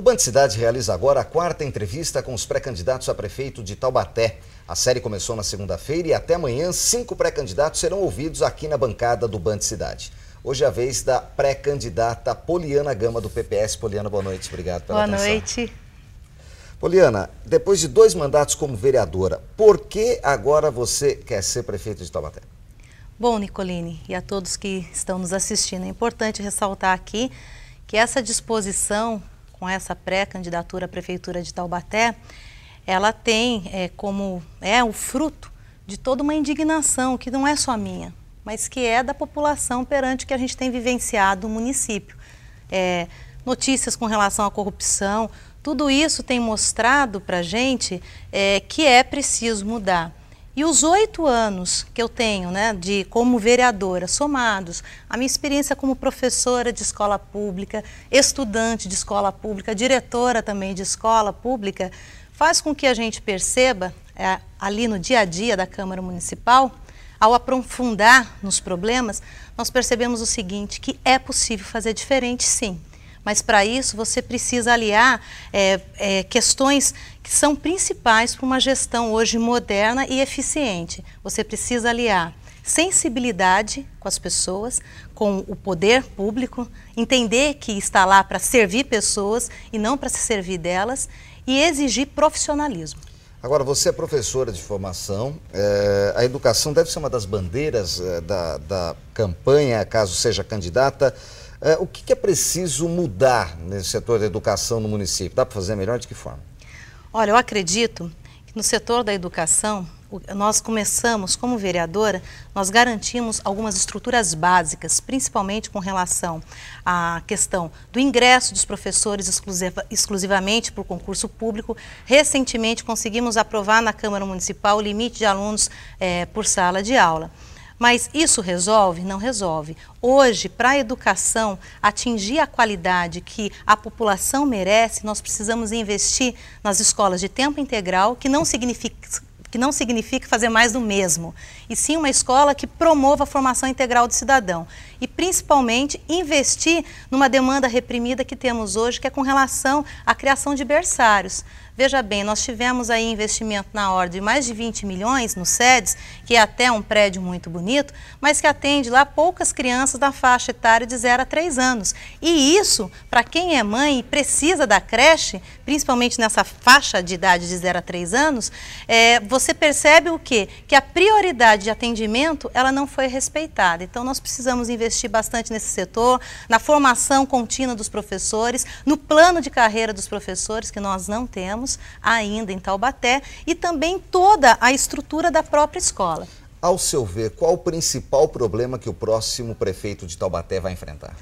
O Band Cidade realiza agora a quarta entrevista com os pré-candidatos a prefeito de Taubaté. A série começou na segunda-feira e até amanhã cinco pré-candidatos serão ouvidos aqui na bancada do Band Cidade. Hoje é a vez da pré-candidata Poliana Gama do PPS. Poliana, boa noite. Obrigado pela boa atenção. Boa noite. Poliana, depois de dois mandatos como vereadora, por que agora você quer ser prefeito de Taubaté? Bom, Nicolini e a todos que estão nos assistindo, é importante ressaltar aqui que essa disposição com essa pré-candidatura à Prefeitura de Taubaté, ela tem é, como é o fruto de toda uma indignação que não é só minha, mas que é da população perante o que a gente tem vivenciado no município. É, notícias com relação à corrupção, tudo isso tem mostrado para a gente é, que é preciso mudar. E os oito anos que eu tenho né, de como vereadora, somados, a minha experiência como professora de escola pública, estudante de escola pública, diretora também de escola pública, faz com que a gente perceba, é, ali no dia a dia da Câmara Municipal, ao aprofundar nos problemas, nós percebemos o seguinte, que é possível fazer diferente sim. Mas para isso você precisa aliar é, é, questões que são principais para uma gestão hoje moderna e eficiente. Você precisa aliar sensibilidade com as pessoas, com o poder público, entender que está lá para servir pessoas e não para se servir delas e exigir profissionalismo. Agora, você é professora de formação, é, a educação deve ser uma das bandeiras é, da, da campanha, caso seja candidata. É, o que é preciso mudar nesse setor da educação no município? Dá para fazer melhor de que forma? Olha, eu acredito que no setor da educação, nós começamos, como vereadora, nós garantimos algumas estruturas básicas, principalmente com relação à questão do ingresso dos professores exclusiva, exclusivamente para o concurso público. Recentemente, conseguimos aprovar na Câmara Municipal o limite de alunos é, por sala de aula. Mas isso resolve? Não resolve. Hoje, para a educação atingir a qualidade que a população merece, nós precisamos investir nas escolas de tempo integral, que não significa que não significa fazer mais do mesmo, e sim uma escola que promova a formação integral do cidadão e principalmente investir numa demanda reprimida que temos hoje, que é com relação à criação de berçários. Veja bem, nós tivemos aí investimento na ordem de mais de 20 milhões no SEDES, que é até um prédio muito bonito, mas que atende lá poucas crianças da faixa etária de 0 a 3 anos. E isso, para quem é mãe e precisa da creche, principalmente nessa faixa de idade de 0 a 3 anos, é, você percebe o quê? Que a prioridade de atendimento, ela não foi respeitada. Então, nós precisamos investir investir bastante nesse setor, na formação contínua dos professores, no plano de carreira dos professores, que nós não temos ainda em Taubaté, e também toda a estrutura da própria escola. Ao seu ver, qual o principal problema que o próximo prefeito de Taubaté vai enfrentar?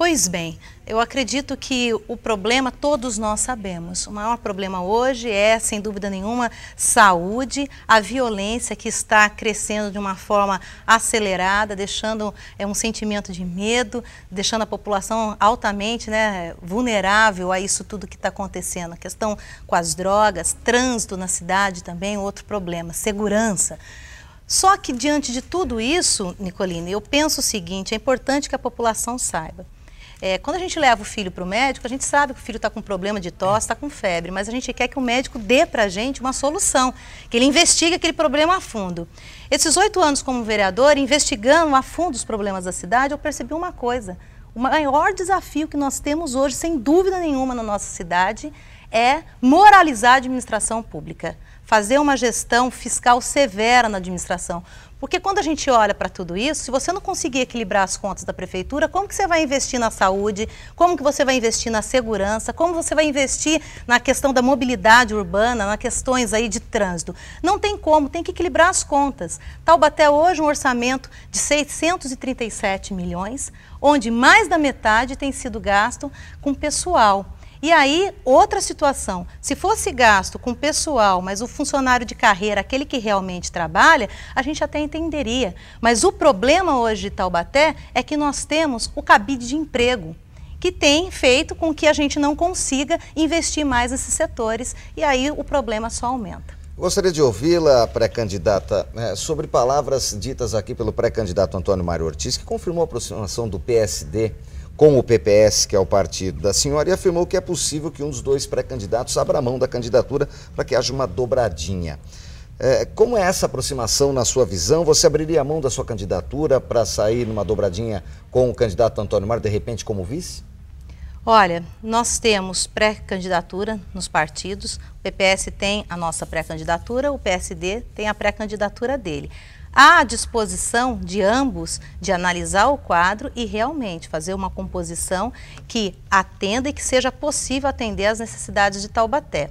Pois bem, eu acredito que o problema todos nós sabemos. O maior problema hoje é, sem dúvida nenhuma, saúde, a violência que está crescendo de uma forma acelerada, deixando é, um sentimento de medo, deixando a população altamente né, vulnerável a isso tudo que está acontecendo. A questão com as drogas, trânsito na cidade também, outro problema, segurança. Só que diante de tudo isso, Nicolina, eu penso o seguinte: é importante que a população saiba é, quando a gente leva o filho para o médico, a gente sabe que o filho está com problema de tosse, está com febre, mas a gente quer que o médico dê para a gente uma solução, que ele investigue aquele problema a fundo. Esses oito anos como vereador, investigando a fundo os problemas da cidade, eu percebi uma coisa. O maior desafio que nós temos hoje, sem dúvida nenhuma, na nossa cidade é moralizar a administração pública, fazer uma gestão fiscal severa na administração. Porque quando a gente olha para tudo isso, se você não conseguir equilibrar as contas da prefeitura, como que você vai investir na saúde? Como que você vai investir na segurança? Como você vai investir na questão da mobilidade urbana, na questões aí de trânsito? Não tem como, tem que equilibrar as contas. Taubaté hoje um orçamento de 637 milhões, onde mais da metade tem sido gasto com pessoal. E aí, outra situação: se fosse gasto com pessoal, mas o funcionário de carreira, aquele que realmente trabalha, a gente até entenderia. Mas o problema hoje de Taubaté é que nós temos o cabide de emprego que tem feito com que a gente não consiga investir mais nesses setores e aí o problema só aumenta. Gostaria de ouvi-la, pré-candidata, é, sobre palavras ditas aqui pelo pré-candidato Antônio Mário Ortiz, que confirmou a aproximação do PSD com o PPS, que é o partido da senhora, e afirmou que é possível que um dos dois pré-candidatos abra mão da candidatura para que haja uma dobradinha. É, como é essa aproximação na sua visão? Você abriria a mão da sua candidatura para sair numa dobradinha com o candidato Antônio Mar, de repente, como vice? Olha, nós temos pré-candidatura nos partidos, o PPS tem a nossa pré-candidatura, o PSD tem a pré-candidatura dele à disposição de ambos de analisar o quadro e realmente fazer uma composição que atenda e que seja possível atender às necessidades de Taubaté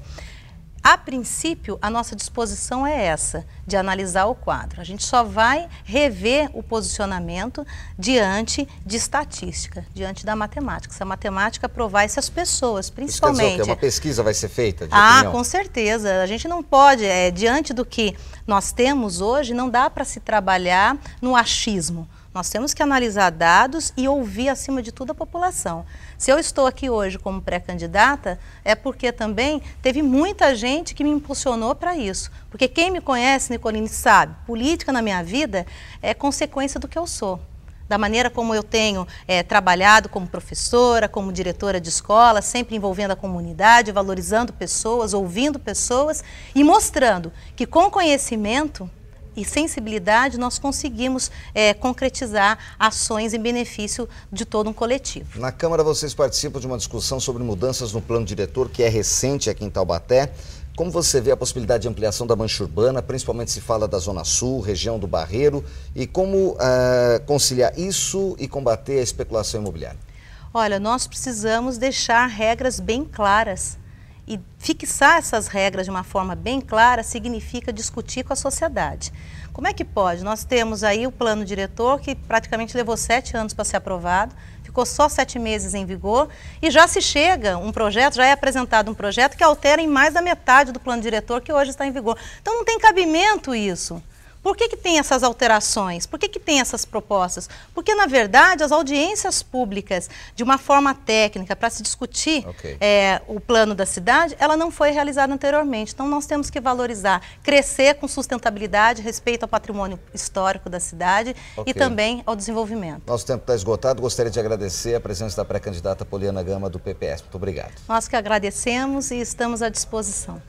a princípio, a nossa disposição é essa, de analisar o quadro. A gente só vai rever o posicionamento diante de estatística, diante da matemática. Se a matemática provar se as pessoas, principalmente... Isso quer que uma pesquisa vai ser feita? ah, opinião. com certeza. A gente não pode, é, diante do que nós temos hoje, não dá para se trabalhar no achismo. Nós temos que analisar dados e ouvir, acima de tudo, a população. Se eu estou aqui hoje como pré-candidata, é porque também teve muita gente que me impulsionou para isso. Porque quem me conhece, Nicolini, sabe, política na minha vida é consequência do que eu sou da maneira como eu tenho é, trabalhado como professora, como diretora de escola, sempre envolvendo a comunidade, valorizando pessoas, ouvindo pessoas e mostrando que com conhecimento e sensibilidade, nós conseguimos é, concretizar ações em benefício de todo um coletivo. Na Câmara, vocês participam de uma discussão sobre mudanças no plano diretor, que é recente aqui em Taubaté. Como você vê a possibilidade de ampliação da mancha urbana, principalmente se fala da Zona Sul, região do Barreiro, e como uh, conciliar isso e combater a especulação imobiliária? Olha, nós precisamos deixar regras bem claras e fixar essas regras de uma forma bem clara significa discutir com a sociedade. Como é que pode? Nós temos aí o plano diretor, que praticamente levou sete anos para ser aprovado, ficou só sete meses em vigor, e já se chega um projeto, já é apresentado um projeto que altera em mais da metade do plano diretor que hoje está em vigor. Então não tem cabimento isso. Por que, que tem essas alterações? Por que, que tem essas propostas? Porque, na verdade, as audiências públicas, de uma forma técnica, para se discutir okay. é, o plano da cidade, ela não foi realizada anteriormente. Então, nós temos que valorizar, crescer com sustentabilidade, respeito ao patrimônio histórico da cidade okay. e também ao desenvolvimento. Nosso tempo está esgotado. Gostaria de agradecer a presença da pré-candidata Poliana Gama, do PPS. Muito obrigado. Nós que agradecemos e estamos à disposição.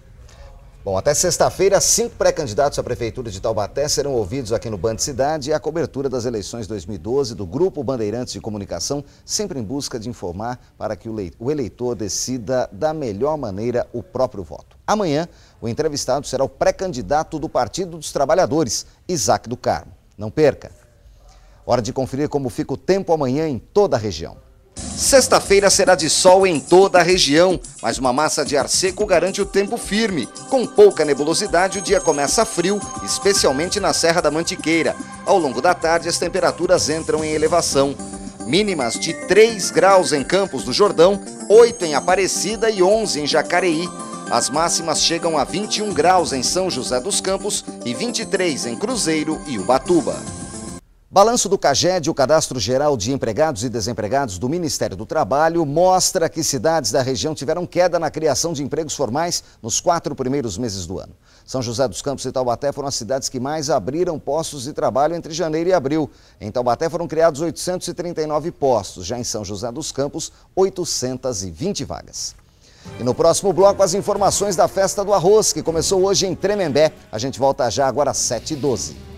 Bom, até sexta-feira, cinco pré-candidatos à Prefeitura de Taubaté serão ouvidos aqui no Band Cidade e a cobertura das eleições 2012 do Grupo Bandeirantes de Comunicação, sempre em busca de informar para que o eleitor decida da melhor maneira o próprio voto. Amanhã, o entrevistado será o pré-candidato do Partido dos Trabalhadores, Isaac do Carmo. Não perca! Hora de conferir como fica o tempo amanhã em toda a região. Sexta-feira será de sol em toda a região, mas uma massa de ar seco garante o tempo firme. Com pouca nebulosidade, o dia começa frio, especialmente na Serra da Mantiqueira. Ao longo da tarde, as temperaturas entram em elevação. Mínimas de 3 graus em Campos do Jordão, 8 em Aparecida e 11 em Jacareí. As máximas chegam a 21 graus em São José dos Campos e 23 em Cruzeiro e Ubatuba. Balanço do CAGED, o Cadastro Geral de Empregados e Desempregados do Ministério do Trabalho, mostra que cidades da região tiveram queda na criação de empregos formais nos quatro primeiros meses do ano. São José dos Campos e Taubaté foram as cidades que mais abriram postos de trabalho entre janeiro e abril. Em Taubaté foram criados 839 postos, já em São José dos Campos, 820 vagas. E no próximo bloco, as informações da Festa do Arroz, que começou hoje em Tremembé. A gente volta já agora às 7h12.